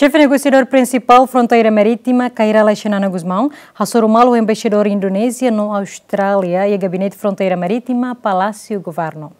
Chefe negociador principal Fronteira Marítima, Kaira Alexandana Guzmão, Hassor o embaixador Indonésia no Austrália e a Gabinete Fronteira Marítima, Palácio Governo.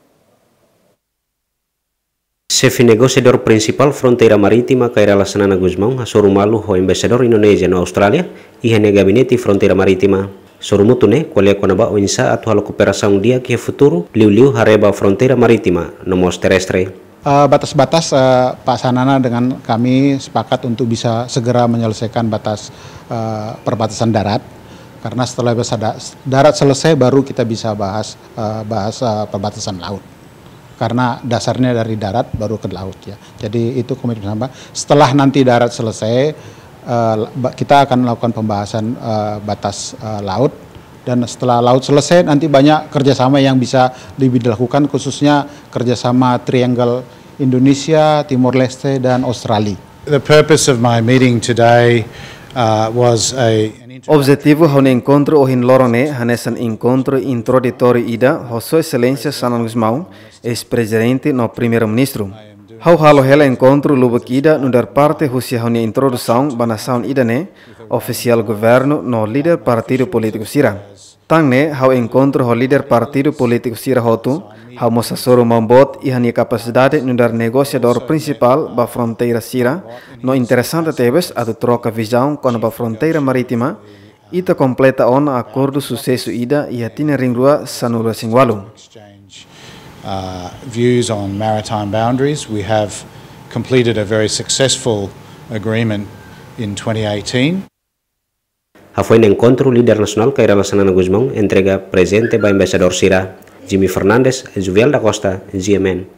Chefe negociador principal Fronteira Marítima, Kaira Alexandana Guzmão, Hassor o embaixador Indonésia no Austrália e a Gabinete Fronteira Marítima. Sorumutune, qual é conaba o insa atual cooperação dia que é futuro, liu-liu hareba Fronteira Marítima, no terrestre. Eh, batas-batas uh, uh, Pak Sanana dengan kami sepakat untuk bisa segera menyelesaikan batas uh, perbatasan darat karena setelah darat selesai baru kita bisa bahas uh, bahas uh, perbatasan laut karena dasarnya dari darat baru ke laut ya jadi itu komitmen sama setelah nanti darat selesai uh, kita akan melakukan pembahasan uh, batas uh, laut dan setelah laut selesai nanti banyak kerjasama yang bisa lebih dilakukan khususnya kerjasama Triangle Indonesia, Timor Leste dan Australia. The purpose of my meeting today uh, was a Objetivo é um encontro o hin lorone hanes um encontro introditori ida José Excelência San Guzmão, ex-presidente no primeiro-ministro. Hau halo hela encontro luba ida no parte husia honi introdução banação ida ne oficial governo no líder partido político sira. Tang ne hau encontro ho líder partido político sira hotu hau mosasoro mambot e hania capacidade no negociador principal ba fronteira sira no interessante tebes adu troca visão com ba fronteira marítima ita completa on acordo sucesso ida e atina ringrua sanula singwalum. Uh, views on maritime boundaries. We have completed a very successful agreement in 2018. A foi un encontro líder nacional que relacionado Guzmán entrega presente by embaixador Sira, Jimmy Fernandes e Juvial da Costa, GMN.